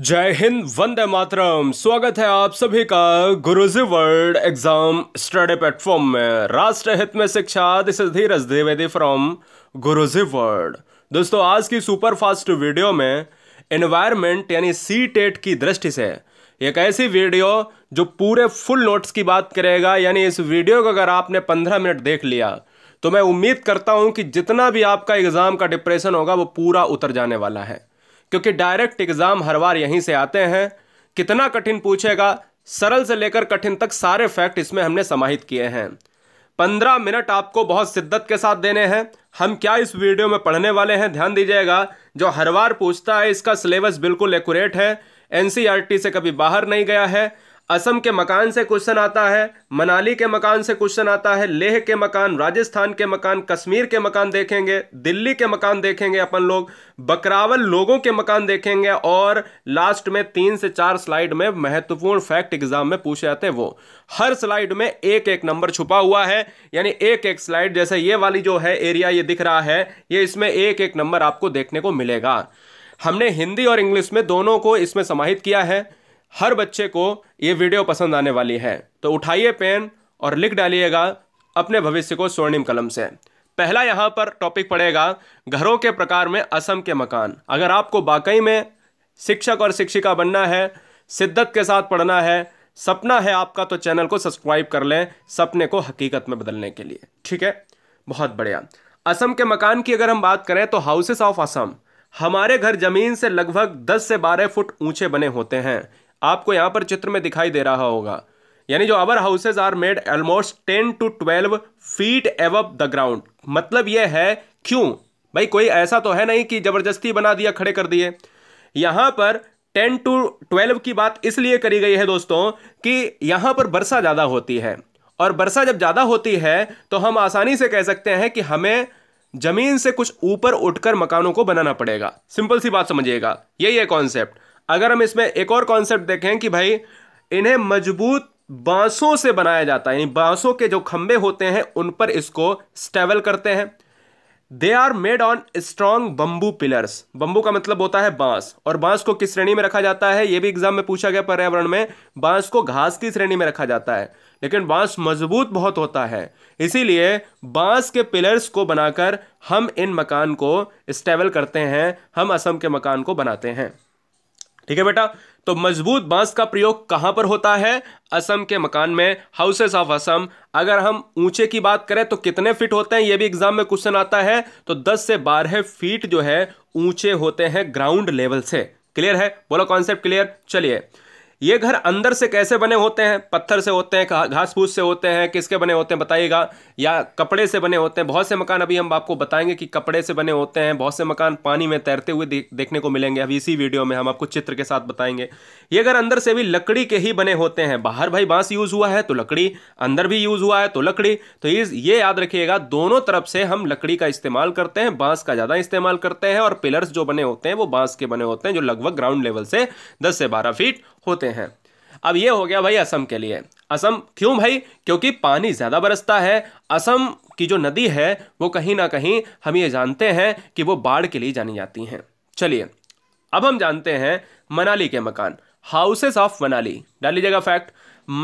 जय हिंद वंदे मातरम स्वागत है आप सभी का Guruji world exam study platform में राष्ट्र हित में शिक्षा this is Dheeraj Dwivedi from Guruji world दोस्तों आज की सुपर फास्ट वीडियो में एनवायरमेंट यानी सी टेट e की दृष्टि से एक ऐसी वीडियो जो पूरे फुल नोट्स की बात करेगा यानी इस वीडियो को अगर आपने पंद्रह मिनट देख लिया तो मैं उम्मीद करता हूँ कि जितना भी आपका एग्ज़ाम का डिप्रेशन होगा वो पूरा उतर जाने वाला है क्योंकि डायरेक्ट एग्ज़ाम हर बार यहीं से आते हैं कितना कठिन पूछेगा सरल से लेकर कठिन तक सारे फैक्ट इसमें हमने समाहित किए हैं पंद्रह मिनट आपको बहुत शिद्दत के साथ देने हैं हम क्या इस वीडियो में पढ़ने वाले हैं ध्यान दीजिएगा जो हर बार पूछता है इसका सिलेबस बिल्कुल एकूरेट है एनसीईआरटी से कभी बाहर नहीं गया है असम के मकान से क्वेश्चन आता है मनाली के मकान से क्वेश्चन आता है लेह के मकान राजस्थान के मकान कश्मीर के मकान देखेंगे दिल्ली के मकान देखेंगे अपन लोग बकरावल लोगों के मकान देखेंगे और लास्ट में तीन से चार स्लाइड में महत्वपूर्ण फैक्ट एग्जाम में पूछे जाते हैं वो हर स्लाइड में एक एक नंबर छुपा हुआ है यानी एक एक स्लाइड जैसे ये वाली जो है एरिया ये दिख रहा है ये इसमें एक एक नंबर आपको देखने को मिलेगा हमने हिंदी और इंग्लिश में दोनों को इसमें समाहित किया है हर बच्चे को ये वीडियो पसंद आने वाली है तो उठाइए पेन और लिख डालिएगा अपने भविष्य को स्वर्णिम कलम से पहला यहाँ पर टॉपिक पड़ेगा घरों के प्रकार में असम के मकान अगर आपको वाकई में शिक्षक और शिक्षिका बनना है शिद्दत के साथ पढ़ना है सपना है आपका तो चैनल को सब्सक्राइब कर लें सपने को हकीकत में बदलने के लिए ठीक है बहुत बढ़िया असम के मकान की अगर हम बात करें तो हाउसेस ऑफ असम हमारे घर जमीन से लगभग 10 से 12 फुट ऊंचे बने होते हैं आपको यहाँ पर चित्र में दिखाई दे रहा होगा यानी जो our houses are made almost ten to twelve feet above the ground मतलब यह है क्यों भाई कोई ऐसा तो है नहीं कि जबरदस्ती बना दिया खड़े कर दिए यहाँ पर टेन टू ट्वेल्व की बात इसलिए करी गई है दोस्तों कि यहाँ पर वर्षा ज़्यादा होती है और वर्षा जब ज़्यादा होती है तो हम आसानी से कह सकते हैं कि हमें ज़मीन से कुछ ऊपर उठकर मकानों को बनाना पड़ेगा सिंपल सी बात समझिएगा यही है कॉन्सेप्ट अगर हम इसमें एक और कॉन्सेप्ट देखें कि भाई इन्हें मजबूत बांसों से बनाया जाता है यानी बांसों के जो खंबे होते हैं उन पर इसको स्टेबल करते हैं they are made on strong bamboo pillars bamboo का मतलब होता है बांस और बांस को किस श्रेणी में रखा जाता है यह भी एग्जाम में पूछा गया पर्यावरण में बांस को घास की श्रेणी में रखा जाता है लेकिन बांस मजबूत बहुत होता है इसीलिए बांस के पिलर्स को बनाकर हम इन मकान को स्टेबल करते हैं हम असम के मकान को बनाते हैं ठीक है बेटा तो मजबूत बांस का प्रयोग कहां पर होता है असम के मकान में हाउसेस ऑफ असम अगर हम ऊंचे की बात करें तो कितने फीट होते हैं यह भी एग्जाम में क्वेश्चन आता है तो 10 से 12 फीट जो है ऊंचे होते हैं ग्राउंड लेवल से क्लियर है बोलो कॉन्सेप्ट क्लियर चलिए ये घर अंदर से कैसे बने होते हैं पत्थर से होते हैं घास फूस से होते हैं किसके बने होते हैं बताइएगा या कपड़े से बने होते हैं बहुत से मकान अभी हम आपको बताएंगे कि कपड़े से बने होते हैं बहुत से मकान पानी में तैरते हुए देखने को मिलेंगे अभी इसी वीडियो में हम आपको चित्र के साथ बताएंगे ये घर अंदर से भी लकड़ी के ही बने होते हैं बाहर भाई बांस यूज़ हुआ है तो लकड़ी अंदर भी यूज़ हुआ है तो लकड़ी तो ये याद रखिएगा दोनों तरफ से हम लकड़ी का इस्तेमाल करते हैं बांस का ज़्यादा इस्तेमाल करते हैं और पिलर्स जो बने होते हैं वो बांस के बने होते हैं जो लगभग ग्राउंड लेवल से दस से बारह फीट होते होते हैं अब ये हो गया भाई असम के लिए असम क्यों भाई क्योंकि पानी ज़्यादा बरसता है असम की जो नदी है वो कहीं ना कहीं हम ये जानते हैं कि वो बाढ़ के लिए जानी जाती हैं चलिए अब हम जानते हैं मनाली के मकान हाउसेस ऑफ मनाली डाल लीजिएगा फैक्ट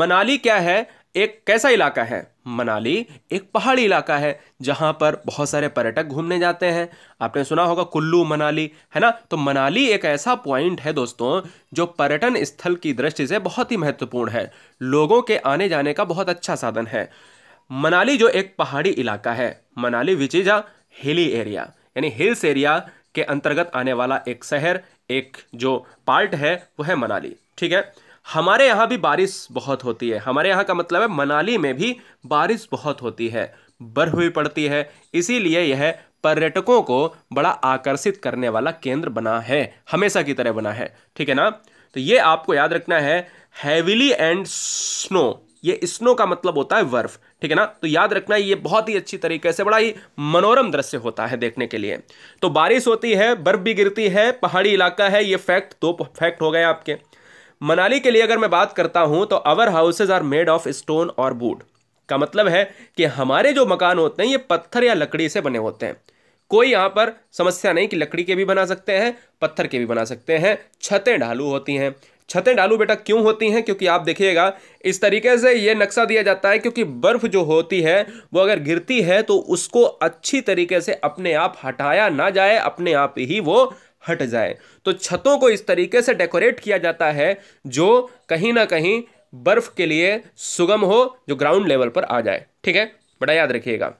मनाली क्या है एक कैसा इलाका है मनाली एक पहाड़ी इलाका है जहाँ पर बहुत सारे पर्यटक घूमने जाते हैं आपने सुना होगा कुल्लू मनाली है ना तो मनाली एक ऐसा पॉइंट है दोस्तों जो पर्यटन स्थल की दृष्टि से बहुत ही महत्वपूर्ण है लोगों के आने जाने का बहुत अच्छा साधन है मनाली जो एक पहाड़ी इलाका है Manali which is a hilly area यानी हिल्स एरिया के अंतर्गत आने वाला एक शहर एक जो पार्ट है वह है मनाली ठीक है हमारे यहाँ भी बारिश बहुत होती है हमारे यहाँ का मतलब है मनाली में भी बारिश बहुत होती है बर्फ भी पड़ती है इसीलिए यह पर्यटकों को बड़ा आकर्षित करने वाला केंद्र बना है हमेशा की तरह बना है ठीक है ना तो ये आपको याद रखना है हैविली एंड स्नो ये स्नो का मतलब होता है बर्फ ठीक है ना तो याद रखना ये बहुत ही अच्छी तरीके से बड़ा ही मनोरम दृश्य होता है देखने के लिए तो बारिश होती है बर्फ भी गिरती है पहाड़ी इलाका है ये फैक्ट दो फैक्ट हो गए आपके मनाली के लिए अगर मैं बात करता हूँ तो our houses are made of stone और वुड का मतलब है कि हमारे जो मकान होते हैं ये पत्थर या लकड़ी से बने होते हैं कोई यहाँ पर समस्या नहीं कि लकड़ी के भी बना सकते हैं पत्थर के भी बना सकते हैं छतें ढालू होती हैं छतें ढालू बेटा क्यों होती हैं क्योंकि आप देखिएगा इस तरीके से ये नक्शा दिया जाता है क्योंकि बर्फ़ जो होती है वो अगर गिरती है तो उसको अच्छी तरीके से अपने आप हटाया ना जाए अपने आप ही वो हट जाए तो छतों को इस तरीके से डेकोरेट किया जाता है जो कहीं ना कहीं बर्फ़ के लिए सुगम हो जो ग्राउंड लेवल पर आ जाए ठीक है बड़ा याद रखिएगा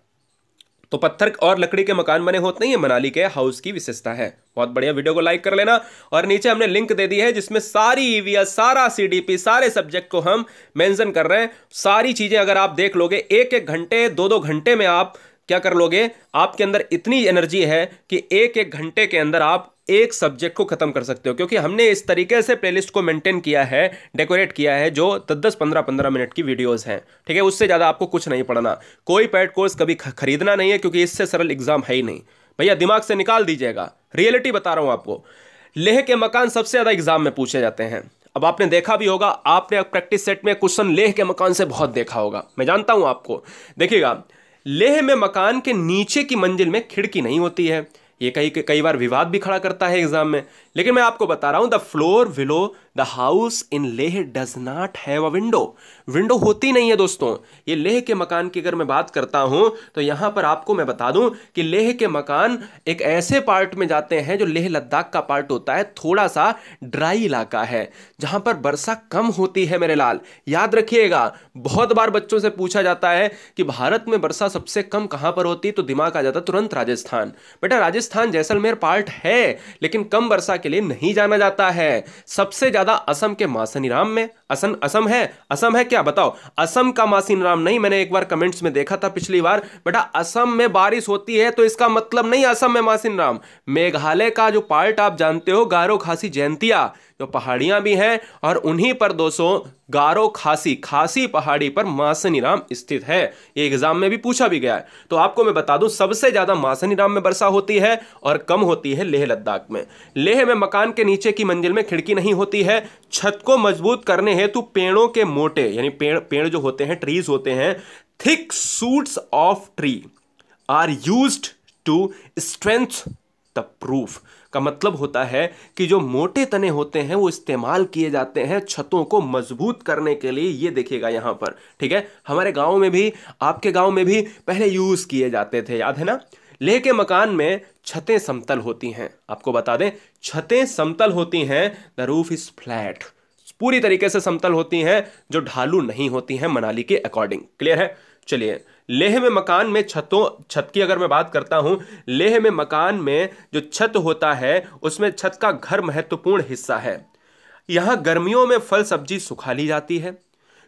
तो पत्थर और लकड़ी के मकान बने होते हैं मनाली के हाउस की विशेषता है बहुत बढ़िया वीडियो को लाइक कर लेना और नीचे हमने लिंक दे दी है जिसमें सारी ईवीएस सारा सीडीपी सारे सब्जेक्ट को हम मेंशन कर रहे हैं सारी चीज़ें अगर आप देख लोगे एक एक घंटे दो दो घंटे में आप क्या कर लोगे आपके अंदर इतनी एनर्जी है कि एक एक घंटे के अंदर आप एक सब्जेक्ट को खत्म कर सकते हो क्योंकि हमने इस तरीके से प्लेलिस्ट को मेंटेन किया है डेकोरेट किया है जो दस दस पंद्रह पंद्रह मिनट की वीडियोस हैं ठीक है उससे ज़्यादा आपको कुछ नहीं पढ़ना कोई पैड कोर्स कभी खरीदना नहीं है क्योंकि इससे सरल एग्जाम है ही नहीं भैया दिमाग से निकाल दीजिएगा रियलिटी बता रहा हूं आपको लेह के मकान सबसे ज़्यादा एग्जाम में पूछे जाते हैं अब आपने देखा भी होगा आपने प्रैक्टिस सेट में क्वेश्चन लेह के मकान से बहुत देखा होगा मैं जानता हूं आपको देखिएगा लेह में मकान के नीचे की मंजिल में खिड़की नहीं होती है ये कई कई बार विवाद भी खड़ा करता है एग्ज़ाम में लेकिन मैं आपको बता रहा हूं the floor below the house in Leh does not have a window window होती नहीं है दोस्तों ये लेह के मकान की अगर मैं बात करता हूं तो यहां पर आपको मैं बता दूं कि लेह के मकान एक ऐसे पार्ट में जाते हैं जो लेह लद्दाख का पार्ट होता है थोड़ा सा ड्राई इलाका है जहां पर वर्षा कम होती है मेरे लाल याद रखिएगा बहुत बार बच्चों से पूछा जाता है कि भारत में वर्षा सबसे कम कहां पर होती तो दिमाग आ जाता तुरंत राजस्थान बेटा राजस्थान जैसलमेर पार्ट है लेकिन कम वर्षा के लिए नहीं जाना जाता है सबसे ज़्यादा असम के मासनीराम में असम असम है असम है क्या बताओ असम का मासनीराम नहीं मैंने एक बार कमेंट्स में देखा था पिछली बार बेटा असम में बारिश होती है तो इसका मतलब नहीं असम में मासनीराम मेघालय का जो पार्ट आप जानते हो गारो खासी जयंतिया तो पहाड़ियां भी हैं और उन्हीं पर दोस्तों गारो खासी खासी पहाड़ी पर मासनी स्थित है ये एग्जाम में भी पूछा भी गया है तो आपको मैं बता दूं सबसे ज़्यादा मासनी में वर्षा होती है और कम होती है लेह लद्दाख में लेह में मकान के नीचे की मंजिल में खिड़की नहीं होती है छत को मजबूत करने हेतु पेड़ों के मोटे यानी पेड़ पेड़ जो होते हैं ट्रीज होते हैं thick shoots of tree are use to strength the roof का मतलब होता है कि जो मोटे तने होते हैं वो इस्तेमाल किए जाते हैं छतों को मजबूत करने के लिए ये देखिएगा यहाँ पर ठीक है हमारे गाँव में भी आपके गाँव में भी पहले यूज़ किए जाते थे याद है ना लेह के मकान में छतें समतल होती हैं आपको बता दें छतें समतल होती हैं द रूफ इज़ फ्लैट पूरी तरीके से समतल होती हैं जो ढालू नहीं होती हैं मनाली के अकॉर्डिंग क्लियर है चलिए लेह में मकान में छतों छत की अगर मैं बात करता हूं लेह में मकान में जो छत होता है उसमें छत का घर महत्वपूर्ण हिस्सा है यहाँ गर्मियों में फल सब्जी सुखा ली जाती है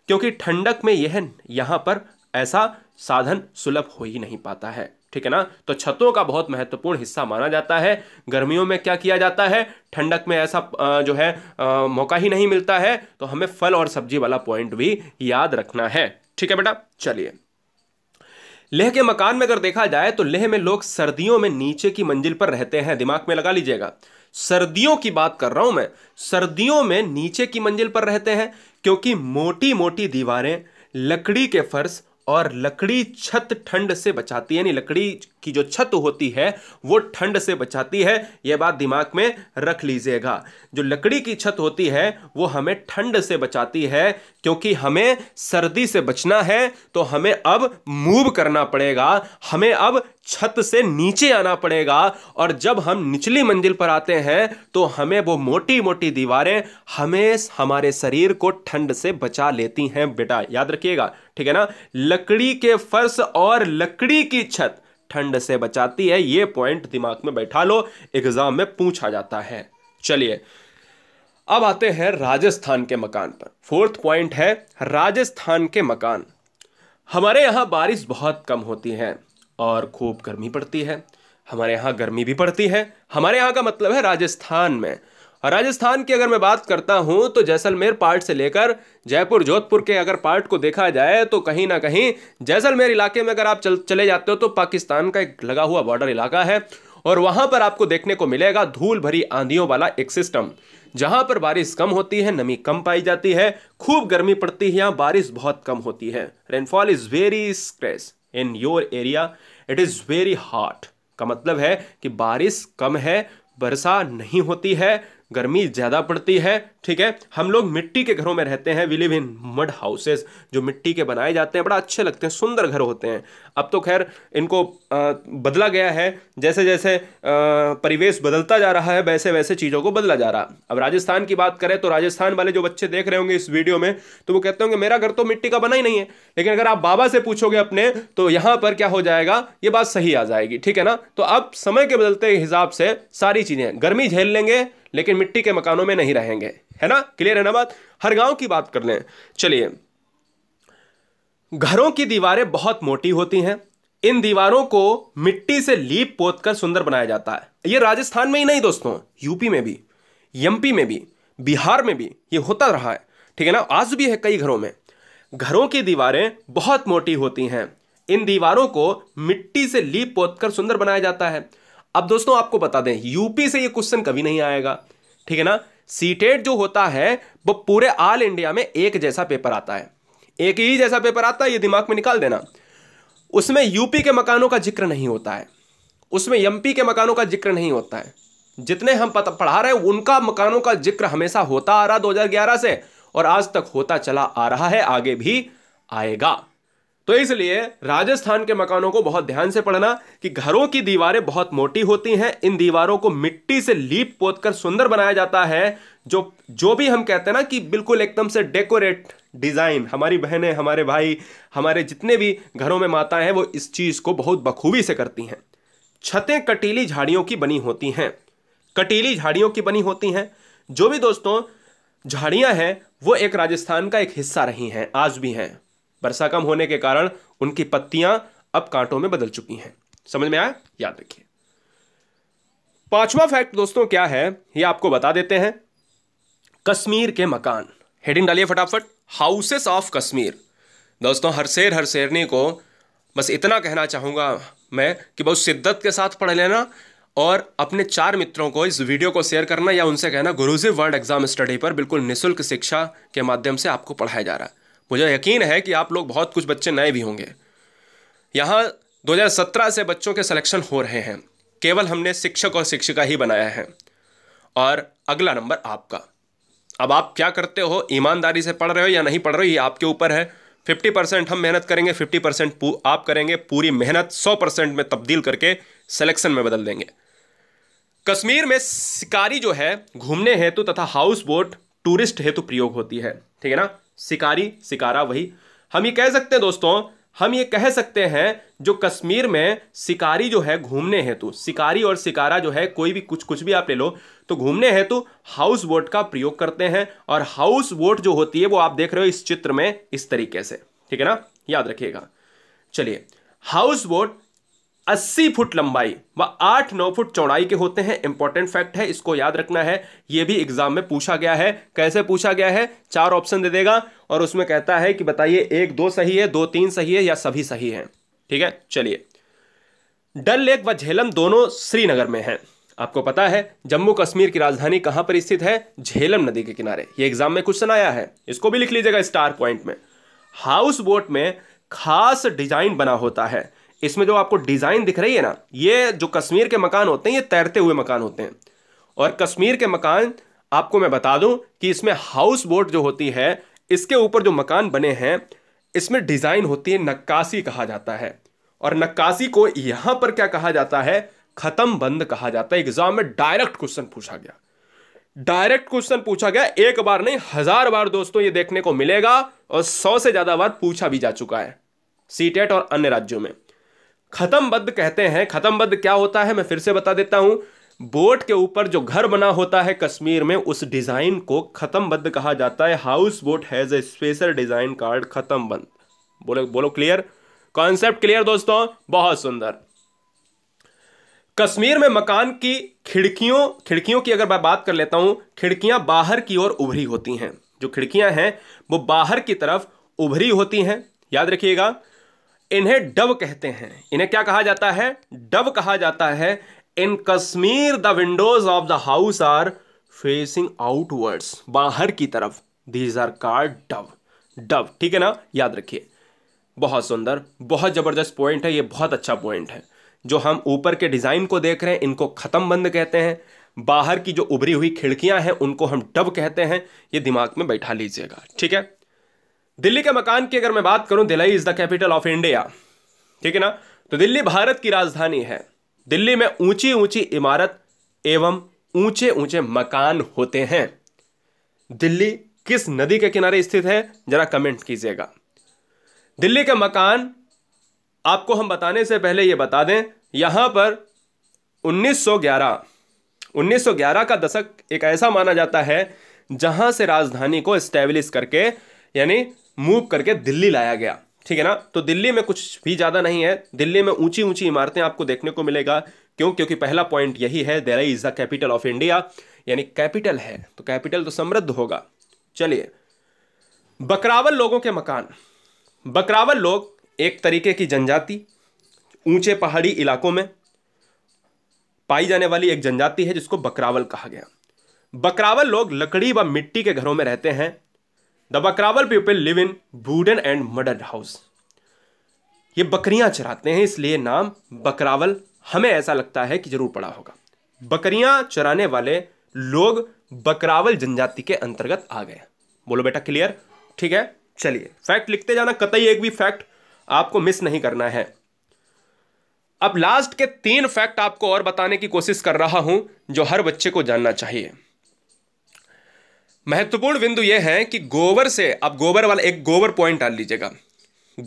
क्योंकि ठंडक में यह यहाँ पर ऐसा साधन सुलभ हो ही नहीं पाता है ठीक है ना तो छतों का बहुत महत्वपूर्ण हिस्सा माना जाता है गर्मियों में क्या किया जाता है ठंडक में ऐसा जो है मौका ही नहीं मिलता है तो हमें फल और सब्जी वाला पॉइंट भी याद रखना है ठीक है बेटा चलिए लेह के मकान में अगर देखा जाए तो लेह में लोग सर्दियों में नीचे की मंजिल पर रहते हैं दिमाग में लगा लीजिएगा सर्दियों की बात कर रहा हूं मैं सर्दियों में नीचे की मंजिल पर रहते हैं क्योंकि मोटी मोटी दीवारें लकड़ी के फर्श और लकड़ी छत ठंड से बचाती है यानी लकड़ी की जो छत होती है वो ठंड से बचाती है यह बात दिमाग में रख लीजिएगा जो लकड़ी की छत होती है वो हमें ठंड से बचाती है क्योंकि हमें सर्दी से बचना है तो हमें अब मूव करना पड़ेगा हमें अब छत से नीचे आना पड़ेगा और जब हम निचली मंजिल पर आते हैं तो हमें वो मोटी मोटी दीवारें हमें हमारे शरीर को ठंड से बचा लेती हैं बेटा याद रखिएगा ठीक है ना लकड़ी के फर्श और लकड़ी की छत ठंड से बचाती है ये पॉइंट दिमाग में बैठा लो एग्जाम में पूछा जाता है चलिए अब आते हैं राजस्थान के मकान पर फोर्थ पॉइंट है राजस्थान के मकान हमारे यहाँ बारिश बहुत कम होती है और खूब गर्मी पड़ती है हमारे यहाँ गर्मी भी पड़ती है हमारे यहाँ का मतलब है राजस्थान में और राजस्थान की अगर मैं बात करता हूँ तो जैसलमेर पार्ट से लेकर जयपुर जोधपुर के अगर पार्ट को देखा जाए तो कहीं ना कहीं जैसलमेर इलाके में अगर आप चल, चले जाते हो तो पाकिस्तान का एक लगा हुआ बॉर्डर इलाका है और वहां पर आपको देखने को मिलेगा धूल भरी आंधियों वाला एक सिस्टम जहां पर बारिश कम होती है नमी कम पाई जाती है खूब गर्मी पड़ती है यहाँ बारिश बहुत कम होती है rainfall is very scarce in your area it is very hot का मतलब है कि बारिश कम है वर्षा नहीं होती है गर्मी ज़्यादा पड़ती है ठीक है हम लोग मिट्टी के घरों में रहते हैं we live in mud houses जो मिट्टी के बनाए जाते हैं बड़ा अच्छे लगते हैं सुंदर घर होते हैं अब तो खैर इनको बदला गया है जैसे जैसे परिवेश बदलता जा रहा है वैसे वैसे चीज़ों को बदला जा रहा अब राजस्थान की बात करें तो राजस्थान वाले जो बच्चे देख रहे होंगे इस वीडियो में तो वो कहते होंगे मेरा घर तो मिट्टी का बना ही नहीं है लेकिन अगर आप बाबा से पूछोगे अपने तो यहाँ पर क्या हो जाएगा ये बात सही आ जाएगी ठीक है ना तो अब समय के बदलते हिसाब से सारी चीज़ें गर्मी झेल लेंगे लेकिन मिट्टी के मकानों में नहीं रहेंगे है ना क्लियर है ना बात हर गांव की बात कर लें चलिए घरों की दीवारें बहुत मोटी होती हैं इन दीवारों को मिट्टी से लीप पोत कर सुंदर बनाया जाता है ये राजस्थान में ही नहीं दोस्तों यूपी में भी एमपी में भी बिहार में भी ये होता रहा है ठीक है ना आज भी है कई घरों में घरों की दीवारें बहुत मोटी होती हैं इन दीवारों को मिट्टी से लीप पोत कर सुंदर बनाया जाता है अब दोस्तों आपको बता दें यूपी से ये क्वेश्चन कभी नहीं आएगा ठीक है ना सीटेट जो होता है वो पूरे ऑल इंडिया में एक जैसा पेपर आता है एक ही जैसा पेपर आता है ये दिमाग में निकाल देना उसमें यूपी के मकानों का जिक्र नहीं होता है उसमें एमपी के मकानों का जिक्र नहीं होता है जितने हम पढ़ा रहे हैं उनका मकानों का जिक्र हमेशा होता आ रहा 2011 से और आज तक होता चला आ रहा है आगे भी आएगा तो इसलिए राजस्थान के मकानों को बहुत ध्यान से पढ़ना कि घरों की दीवारें बहुत मोटी होती हैं इन दीवारों को मिट्टी से लीप पोत कर सुंदर बनाया जाता है जो जो भी हम कहते हैं ना कि बिल्कुल एकदम से डेकोरेट डिज़ाइन हमारी बहनें हमारे भाई हमारे जितने भी घरों में माताएं हैं वो इस चीज़ को बहुत बखूबी से करती हैं छतें कटीली झाड़ियों की बनी होती हैं कटीली झाड़ियों की बनी होती हैं जो भी दोस्तों झाड़ियाँ हैं वो एक राजस्थान का एक हिस्सा रही हैं आज भी हैं वर्षा कम होने के कारण उनकी पत्तियां अब कांटों में बदल चुकी हैं समझ में आया याद रखिए पांचवा फैक्ट दोस्तों क्या है ये आपको बता देते हैं कश्मीर के मकान हेडिंग डालिए फटाफट हाउसेस ऑफ कश्मीर दोस्तों हर शेर हर शेरनी को बस इतना कहना चाहूंगा मैं कि बहुत शिद्दत के साथ पढ़ लेना और अपने चार मित्रों को इस वीडियो को शेयर करना या उनसे कहना गुरुजी वर्ल्ड एग्जाम स्टडी पर बिल्कुल निःशुल्क शिक्षा के माध्यम से आपको पढ़ाया जा रहा है मुझे यकीन है कि आप लोग बहुत कुछ बच्चे नए भी होंगे यहाँ 2017 से बच्चों के सिलेक्शन हो रहे हैं केवल हमने शिक्षक और शिक्षिका ही बनाया है और अगला नंबर आपका अब आप क्या करते हो ईमानदारी से पढ़ रहे हो या नहीं पढ़ रहे हो ये आपके ऊपर है फिफ्टी परसेंट हम मेहनत करेंगे फिफ्टी परसेंट आप करेंगे पूरी मेहनत सौ परसेंट में तब्दील करके सिलेक्शन में बदल देंगे कश्मीर में शिकारी जो है घूमने हेतु तथा हाउस बोट टूरिस्ट हेतु तो प्रयोग होती है ठीक है ना शिकारी शिकारा वही हम ये कह सकते हैं दोस्तों हम ये कह सकते हैं जो कश्मीर में शिकारी जो है घूमने हेतु शिकारी और शिकारा जो है कोई भी कुछ कुछ भी आप ले लो तो घूमने हेतु हाउस बोट का प्रयोग करते हैं और हाउस बोट जो होती है वो आप देख रहे हो इस चित्र में इस तरीके से ठीक है ना याद रखिएगा चलिए हाउस बोट अस्सी फुट लंबाई व आठ नौ फुट चौड़ाई के होते हैं इंपॉर्टेंट फैक्ट है इसको याद रखना है ये भी एग्जाम में पूछा गया है कैसे पूछा गया है चार ऑप्शन दे देगा और उसमें कहता है कि बताइए एक दो सही है दो तीन सही है या सभी सही है ठीक है चलिए डल लेक व झेलम दोनों श्रीनगर में है आपको पता है जम्मू कश्मीर की राजधानी कहां पर स्थित है झेलम नदी के किनारे ये एग्जाम में क्वेश्चन आया है इसको भी लिख लीजिएगा स्टार पॉइंट में हाउस बोट में खास डिजाइन बना होता है इसमें जो आपको डिज़ाइन दिख रही है ना ये जो कश्मीर के मकान होते हैं ये तैरते हुए मकान होते हैं और कश्मीर के मकान आपको मैं बता दूं कि इसमें हाउस बोट जो होती है इसके ऊपर जो मकान बने हैं इसमें डिज़ाइन होती है नक्काशी कहा जाता है और नक्काशी को यहां पर क्या कहा जाता है ख़त्म बंद कहा जाता है एग्ज़ाम में डायरेक्ट क्वेश्चन पूछा गया डायरेक्ट क्वेश्चन पूछा गया एक बार नहीं हज़ार बार दोस्तों ये देखने को मिलेगा और सौ से ज़्यादा बार पूछा भी जा चुका है सीटेट e और अन्य राज्यों में खत्मबद्ध कहते हैं खत्मबद्ध क्या होता है मैं फिर से बता देता हूं बोट के ऊपर जो घर बना होता है कश्मीर में उस डिज़ाइन को खत्मबद्ध कहा जाता है houseboat has a special design कार्ड बंद बोलो बोलो क्लियर कॉन्सेप्ट क्लियर दोस्तों बहुत सुंदर कश्मीर में मकान की खिड़कियों खिड़कियों की अगर मैं बात कर लेता हूं खिड़कियां बाहर की ओर उभरी होती हैं जो खिड़कियां हैं वो बाहर की तरफ उभरी होती हैं याद रखिएगा इन्हें डव कहते हैं इन्हें क्या कहा जाता है डव कहा जाता है in Kashmir the windows of the house are facing outwards बाहर की तरफ दीज आर कार डव डव ठीक है ना याद रखिए बहुत सुंदर बहुत ज़बरदस्त पॉइंट है ये बहुत अच्छा पॉइंट है जो हम ऊपर के डिज़ाइन को देख रहे हैं इनको ख़त्म बंद कहते हैं बाहर की जो उभरी हुई खिड़कियां हैं उनको हम डब कहते हैं ये दिमाग में बैठा लीजिएगा ठीक है दिल्ली के मकान की अगर मैं बात करूं Delhi is the capital of India ठीक है ना तो दिल्ली भारत की राजधानी है दिल्ली में ऊंची ऊंची इमारत एवं ऊंचे ऊंचे मकान होते हैं दिल्ली किस नदी के किनारे स्थित है जरा कमेंट कीजिएगा दिल्ली के मकान आपको हम बताने से पहले यह बता दें यहां पर 1911 1911 का दशक एक ऐसा माना जाता है जहां से राजधानी को स्टैब्लिश करके यानी मूव करके दिल्ली लाया गया ठीक है ना तो दिल्ली में कुछ भी ज़्यादा नहीं है दिल्ली में ऊंची ऊंची इमारतें आपको देखने को मिलेगा क्यों क्योंकि पहला पॉइंट यही है Delhi is the capital of India यानी कैपिटल है तो कैपिटल तो समृद्ध होगा चलिए बकरावल लोगों के मकान बकरावल लोग एक तरीके की जनजाति ऊंचे पहाड़ी इलाकों में पाई जाने वाली एक जनजाति है जिसको बकरावल कहा गया बकरावल लोग लकड़ी व मिट्टी के घरों में रहते हैं the Bakarwal people live in wooden and mud house ये बकरियां चराते हैं इसलिए नाम बकरावल हमें ऐसा लगता है कि जरूर पड़ा होगा बकरियां चराने वाले लोग बकरावल जनजाति के अंतर्गत आ गए बोलो बेटा क्लियर ठीक है चलिए फैक्ट लिखते जाना कतई एक भी फैक्ट आपको मिस नहीं करना है अब लास्ट के तीन फैक्ट आपको और बताने की कोशिश कर रहा हूं जो हर बच्चे को जानना चाहिए महत्वपूर्ण बिंदु यह है कि गोबर से आप गोबर वाला एक गोबर पॉइंट डाल लीजिएगा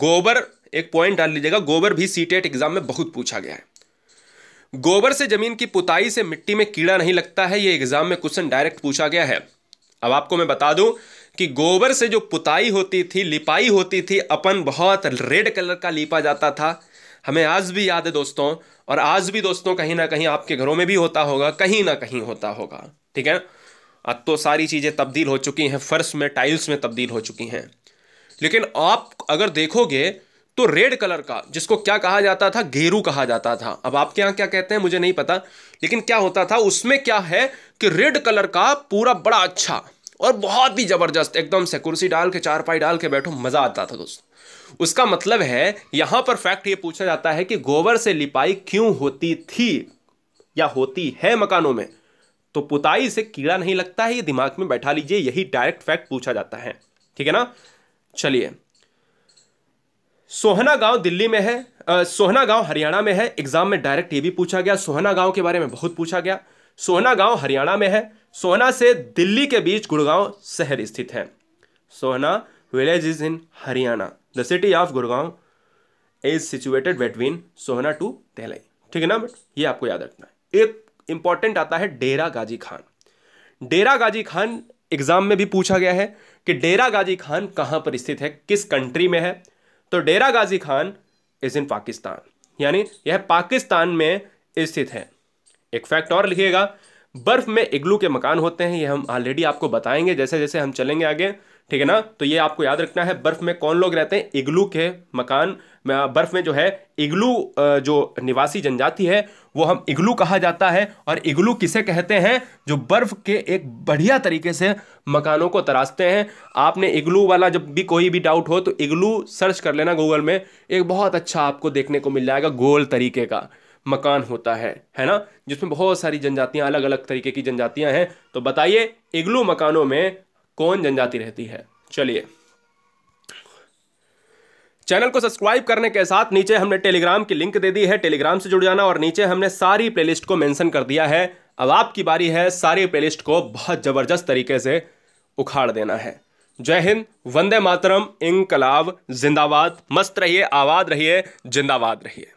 गोबर एक पॉइंट डाल लीजिएगा गोबर भी सी टेट एग्जाम में बहुत पूछा गया है गोबर से जमीन की पुताई से मिट्टी में कीड़ा नहीं लगता है ये एग्जाम में क्वेश्चन डायरेक्ट पूछा गया है अब आपको मैं बता दूं कि गोबर से जो पुताई होती थी लिपाई होती थी अपन बहुत रेड कलर का लिपा जाता था हमें आज भी याद है दोस्तों और आज भी दोस्तों कहीं ना कहीं आपके घरों में भी होता होगा कहीं ना कहीं होता होगा ठीक है अब तो सारी चीज़ें तब्दील हो चुकी हैं फर्श में टाइल्स में तब्दील हो चुकी हैं लेकिन आप अगर देखोगे तो रेड कलर का जिसको क्या कहा जाता था घेरू कहा जाता था अब आपके यहाँ क्या कहते हैं मुझे नहीं पता लेकिन क्या होता था उसमें क्या है कि रेड कलर का पूरा बड़ा अच्छा और बहुत ही ज़बरदस्त एकदम से कुर्सी डाल के चारपाई डाल के बैठो मज़ा आता था दोस्तों उसका मतलब है यहाँ पर फैक्ट ये पूछा जाता है कि गोबर से लिपाई क्यों होती थी या होती है मकानों में तो पुताई से कीड़ा नहीं लगता है ये दिमाग में बैठा लीजिए यही डायरेक्ट फैक्ट पूछा जाता है ठीक है ना चलिए सोहना गांव दिल्ली में है आ, सोहना गांव हरियाणा में है एग्जाम में डायरेक्ट ये भी पूछा गया सोहना गांव के बारे में बहुत पूछा गया सोहना गांव हरियाणा में है सोहना से दिल्ली के बीच गुड़गांव शहर स्थित है Sohna village is in Haryana the city of Gurgaon is situated between Sohna to Delhi ठीक है ना बट ये आपको याद रखना है एक इंपॉर्टेंट आता है डेरा गाजी खान डेरा गाजी खान एग्जाम में भी पूछा गया है कि डेरा गाजी खान कहाँ पर स्थित है किस कंट्री में है तो डेरा गाजी खान इज इन पाकिस्तान यानी यह पाकिस्तान में स्थित है एक फैक्ट और लिखिएगा बर्फ में इग्लू के मकान होते हैं यह हम ऑलरेडी आपको बताएंगे जैसे जैसे हम चलेंगे आगे ठीक है ना तो ये आपको याद रखना है बर्फ में कौन लोग रहते हैं इग्लू के मकान बर्फ में जो है इग्लू जो निवासी जनजाति है वो हम इग्लू कहा जाता है और इग्लू किसे कहते हैं जो बर्फ के एक बढ़िया तरीके से मकानों को तराशते हैं आपने इग्लू वाला जब भी कोई भी डाउट हो तो इग्लू सर्च कर लेना गूगल में एक बहुत अच्छा आपको देखने को मिल जाएगा गोल तरीके का मकान होता है है ना जिसमें बहुत सारी जनजातियां अलग अलग तरीके की जनजातियां हैं तो बताइए इग्लू मकानों में कौन जनजाति रहती है चलिए चैनल को सब्सक्राइब करने के साथ नीचे हमने टेलीग्राम की लिंक दे दी है टेलीग्राम से जुड़ जाना और नीचे हमने सारी प्लेलिस्ट को मेंशन कर दिया है अब आपकी बारी है सारी प्लेलिस्ट को बहुत ज़बरदस्त तरीके से उखाड़ देना है जय हिंद वंदे मातरम इंकलाब जिंदाबाद मस्त रहिए आबाद रहिए जिंदाबाद रहिए